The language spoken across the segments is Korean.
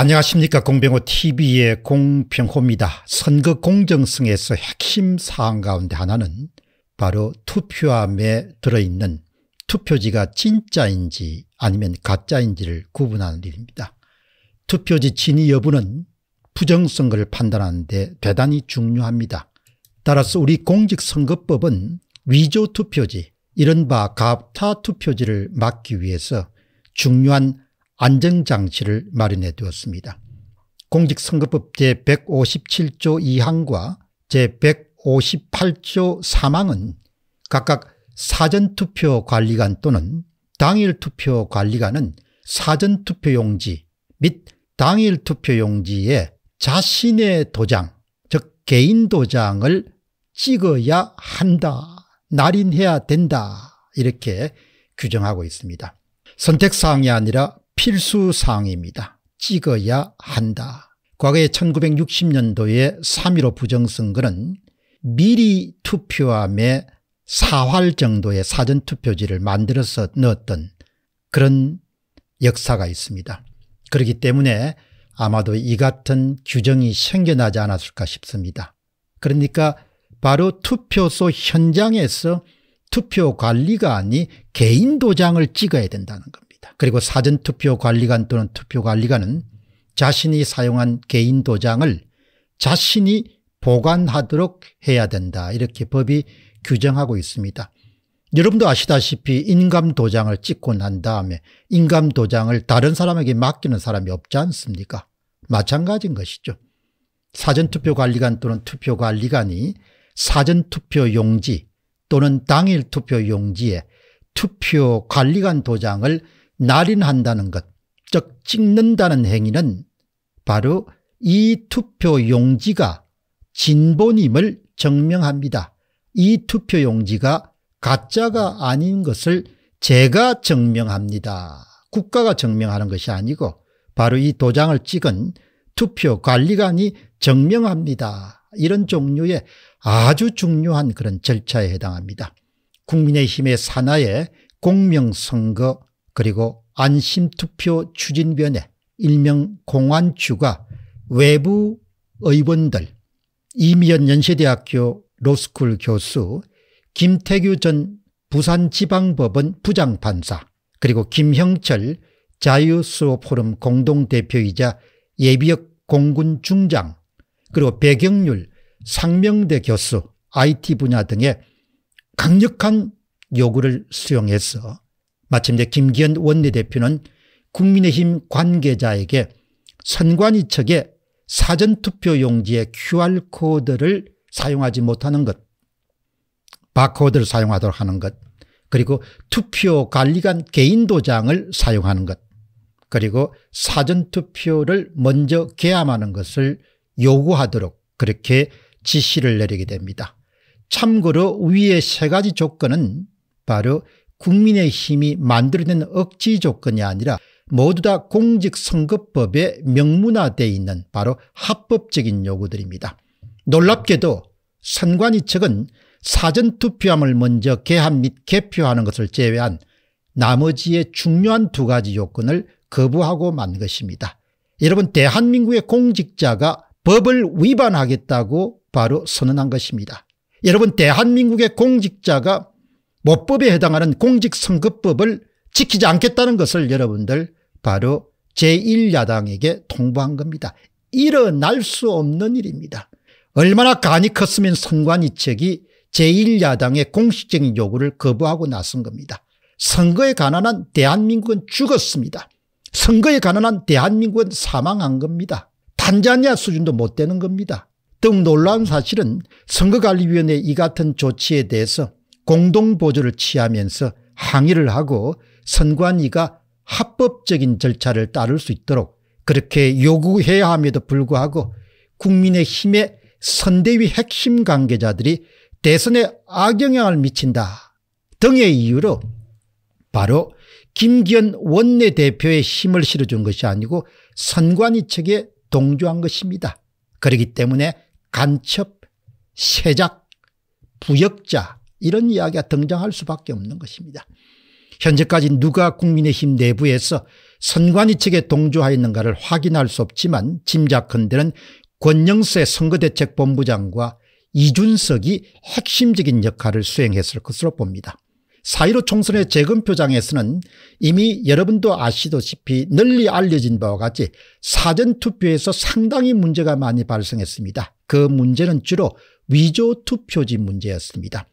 안녕하십니까 공병호TV의 공병호입니다. 선거 공정성에서 핵심 사항 가운데 하나는 바로 투표함에 들어있는 투표지가 진짜인지 아니면 가짜인지를 구분하는 일입니다. 투표지 진위 여부는 부정선거를 판단하는 데 대단히 중요합니다. 따라서 우리 공직선거법은 위조투표지 이른바 갑타투표지를 막기 위해서 중요한 안정장치를 마련해 두었습니다. 공직선거법 제157조 2항과 제158조 3항은 각각 사전투표관리관 또는 당일투표관리관은 사전투표용지 및 당일투표용지에 자신의 도장 즉 개인 도장을 찍어야 한다 날인해야 된다 이렇게 규정하고 있습니다. 선택사항이 아니라 필수사항입니다. 찍어야 한다. 과거의 1 9 6 0년도에3.15 부정선거는 미리 투표함에 4활 정도의 사전투표지를 만들어서 넣었던 그런 역사가 있습니다. 그렇기 때문에 아마도 이 같은 규정이 생겨나지 않았을까 싶습니다. 그러니까 바로 투표소 현장에서 투표 관리가 아닌 개인 도장을 찍어야 된다는 겁니다. 있다. 그리고 사전투표관리관 또는 투표관리관은 자신이 사용한 개인 도장을 자신이 보관하도록 해야 된다. 이렇게 법이 규정하고 있습니다. 여러분도 아시다시피 인감 도장을 찍고 난 다음에 인감 도장을 다른 사람에게 맡기는 사람이 없지 않습니까? 마찬가지인 것이죠. 사전투표관리관 또는 투표관리관이 사전투표용지 또는 당일투표용지에 투표관리관 도장을 날인한다는 것, 즉 찍는다는 행위는 바로 이 투표 용지가 진본임을 증명합니다. 이 투표 용지가 가짜가 아닌 것을 제가 증명합니다. 국가가 증명하는 것이 아니고 바로 이 도장을 찍은 투표 관리관이 증명합니다. 이런 종류의 아주 중요한 그런 절차에 해당합니다. 국민의힘의 산하의 공명선거 그리고 안심투표 추진위원회 일명 공안추가 외부 의원들 이미연 연세대학교 로스쿨 교수 김태규 전 부산지방법원 부장판사 그리고 김형철 자유수호포럼 공동대표이자 예비역 공군 중장 그리고 배경률 상명대 교수 IT 분야 등의 강력한 요구를 수용해서 마침내 김기현 원내대표는 국민의힘 관계자에게 선관위 측의 사전투표 용지의 QR코드를 사용하지 못하는 것, 바코드를 사용하도록 하는 것, 그리고 투표 관리관 개인 도장을 사용하는 것, 그리고 사전투표를 먼저 개함하는 것을 요구하도록 그렇게 지시를 내리게 됩니다. 참고로 위의 세 가지 조건은 바로 국민의힘이 만들어낸 억지 조건이 아니라 모두 다 공직선거법에 명문화되어 있는 바로 합법적인 요구들입니다. 놀랍게도 선관위 측은 사전투표함을 먼저 개합 및 개표하는 것을 제외한 나머지의 중요한 두 가지 요건을 거부하고 만 것입니다. 여러분 대한민국의 공직자가 법을 위반하겠다고 바로 선언한 것입니다. 여러분 대한민국의 공직자가 모법에 해당하는 공직선거법을 지키지 않겠다는 것을 여러분들 바로 제1야당에게 통보한 겁니다. 일어날 수 없는 일입니다. 얼마나 간이 컸으면 선관위측이 제1야당의 공식적인 요구를 거부하고 나선 겁니다. 선거에 가난한 대한민국은 죽었습니다. 선거에 가난한 대한민국은 사망한 겁니다. 탄자니아 수준도 못 되는 겁니다. 더욱 놀라운 사실은 선거관리위원회 이 같은 조치에 대해서 공동보조를 취하면서 항의를 하고 선관위가 합법적인 절차를 따를 수 있도록 그렇게 요구해야 함에도 불구하고 국민의힘의 선대위 핵심 관계자들이 대선에 악영향을 미친다 등의 이유로 바로 김기현 원내대표의 힘을 실어준 것이 아니고 선관위 측에 동조한 것입니다. 그렇기 때문에 간첩, 세작, 부역자 이런 이야기가 등장할 수밖에 없는 것입니다. 현재까지 누가 국민의힘 내부에서 선관위 측에 동조하였는가를 확인할 수 없지만 짐작컨대는 권영세 선거대책본부장과 이준석이 핵심적인 역할을 수행했을 것으로 봅니다. 4.15 총선의 재검표장에서는 이미 여러분도 아시다시피 널리 알려진 바와 같이 사전투표에서 상당히 문제가 많이 발생했습니다. 그 문제는 주로 위조투표지 문제였습니다.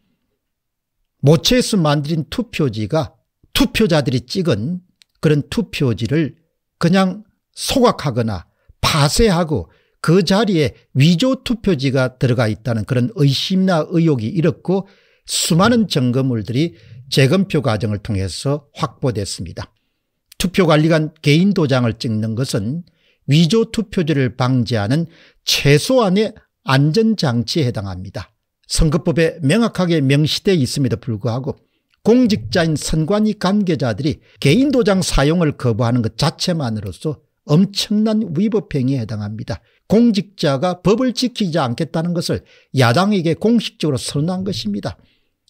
모체에서 만들인 투표지가 투표자들이 찍은 그런 투표지를 그냥 소각하거나 파쇄하고 그 자리에 위조 투표지가 들어가 있다는 그런 의심이나 의혹이 일었고 수많은 점검물들이 재검표 과정을 통해서 확보됐습니다. 투표관리관 개인 도장을 찍는 것은 위조 투표지를 방지하는 최소한의 안전장치에 해당합니다. 선거법에 명확하게 명시되어 있음에도 불구하고 공직자인 선관위 관계자들이 개인 도장 사용을 거부하는 것 자체만으로서 엄청난 위법행위에 해당합니다. 공직자가 법을 지키지 않겠다는 것을 야당에게 공식적으로 선언한 것입니다.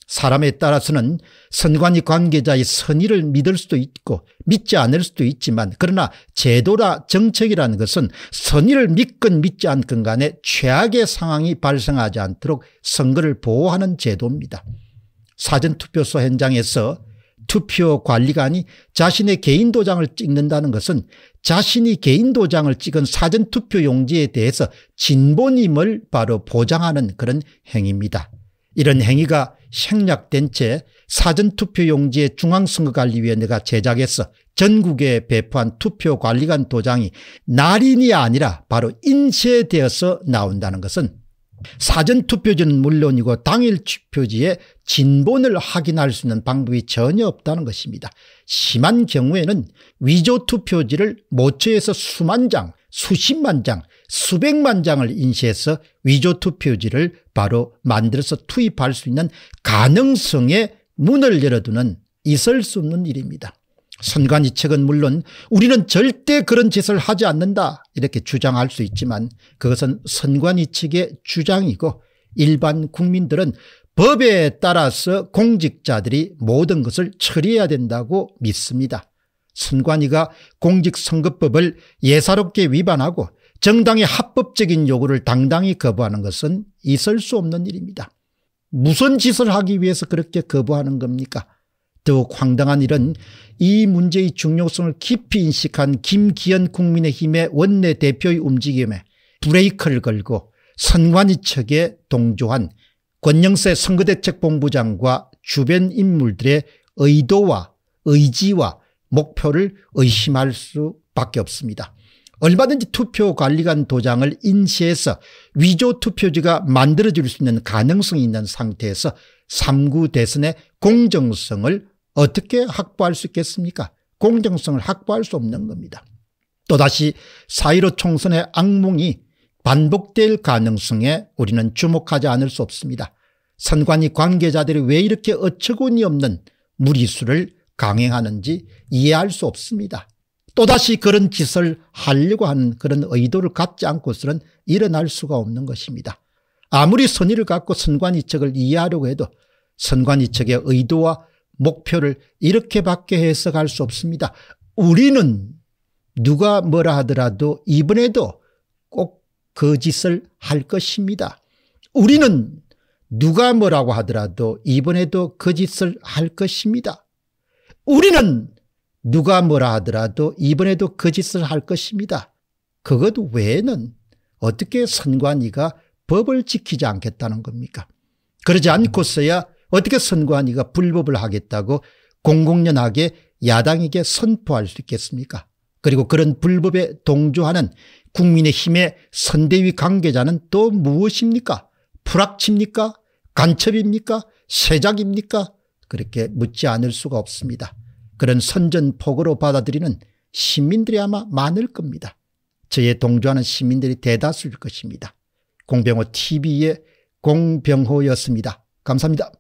사람에 따라서는 선관위 관계자의 선의를 믿을 수도 있고 믿지 않을 수도 있지만 그러나 제도라 정책이라는 것은 선의를 믿건 믿지 않건 간에 최악의 상황이 발생하지 않도록 선거를 보호하는 제도입니다. 사전투표소 현장에서 투표관리관이 자신의 개인 도장을 찍는다는 것은 자신이 개인 도장을 찍은 사전투표 용지에 대해서 진본임을 바로 보장하는 그런 행위입니다. 이런 행위가 생략된 채 사전투표용지의 중앙선거관리위원회가 제작해서 전국에 배포한 투표관리관 도장이 날인이 아니라 바로 인쇄되어서 나온다는 것은 사전투표지는 물론이고 당일 투표지에 진본을 확인할 수 있는 방법이 전혀 없다는 것입니다. 심한 경우에는 위조 투표지를 모처에서 수만 장 수십만 장 수백만 장을 인쇄해서 위조 투표지를 바로 만들어서 투입할 수 있는 가능성의 문을 열어두는 있을 수 없는 일입니다. 선관위책은 물론 우리는 절대 그런 짓을 하지 않는다 이렇게 주장할 수 있지만 그것은 선관위측의 주장이고 일반 국민들은 법에 따라서 공직자들이 모든 것을 처리해야 된다고 믿습니다. 선관위가 공직선거법을 예사롭게 위반하고 정당의 합법적인 요구를 당당히 거부하는 것은 있을 수 없는 일입니다. 무슨 짓을 하기 위해서 그렇게 거부하는 겁니까? 더욱 황당한 일은 이 문제의 중요성을 깊이 인식한 김기현 국민의힘의 원내대표의 움직임에 브레이크를 걸고 선관위 측에 동조한 권영세 선거대책본부장과 주변 인물들의 의도와 의지와 목표를 의심할 수밖에 없습니다. 얼마든지 투표관리관 도장을 인쇄해서 위조 투표지가 만들어질 수 있는 가능성이 있는 상태에서 3구 대선의 공정성을 어떻게 확보할 수 있겠습니까 공정성을 확보할 수 없는 겁니다. 또다시 사1 5 총선의 악몽이 반복될 가능성에 우리는 주목하지 않을 수 없습니다. 선관위 관계자들이 왜 이렇게 어처구니없는 무리수를 강행하는지 이해할 수 없습니다. 또다시 그런 짓을 하려고 하는 그런 의도를 갖지 않고서는 일어날 수가 없는 것입니다. 아무리 선의를 갖고 선관이책을 이해하려고 해도 선관이책의 의도와 목표를 이렇게밖에 해석할 수 없습니다. 우리는 누가 뭐라 하더라도 이번에도 꼭 거짓을 그 할 것입니다. 우리는 누가 뭐라고 하더라도 이번에도 거짓을 그 할 것입니다. 우리는 누가 뭐라 하더라도 이번에도 거 그 짓을 할 것입니다. 그것 외에는 어떻게 선관위가 법을 지키지 않겠다는 겁니까? 그러지 않고서야 어떻게 선관위가 불법을 하겠다고 공공연하게 야당에게 선포할 수 있겠습니까? 그리고 그런 불법에 동조하는 국민의힘의 선대위 관계자는 또 무엇입니까? 불합칩니까? 간첩입니까? 세작입니까? 그렇게 묻지 않을 수가 없습니다. 그런 선전폭으로 받아들이는 시민들이 아마 많을 겁니다. 저에 동조하는 시민들이 대다수일 것입니다. 공병호 TV의 공병호였습니다. 감사합니다.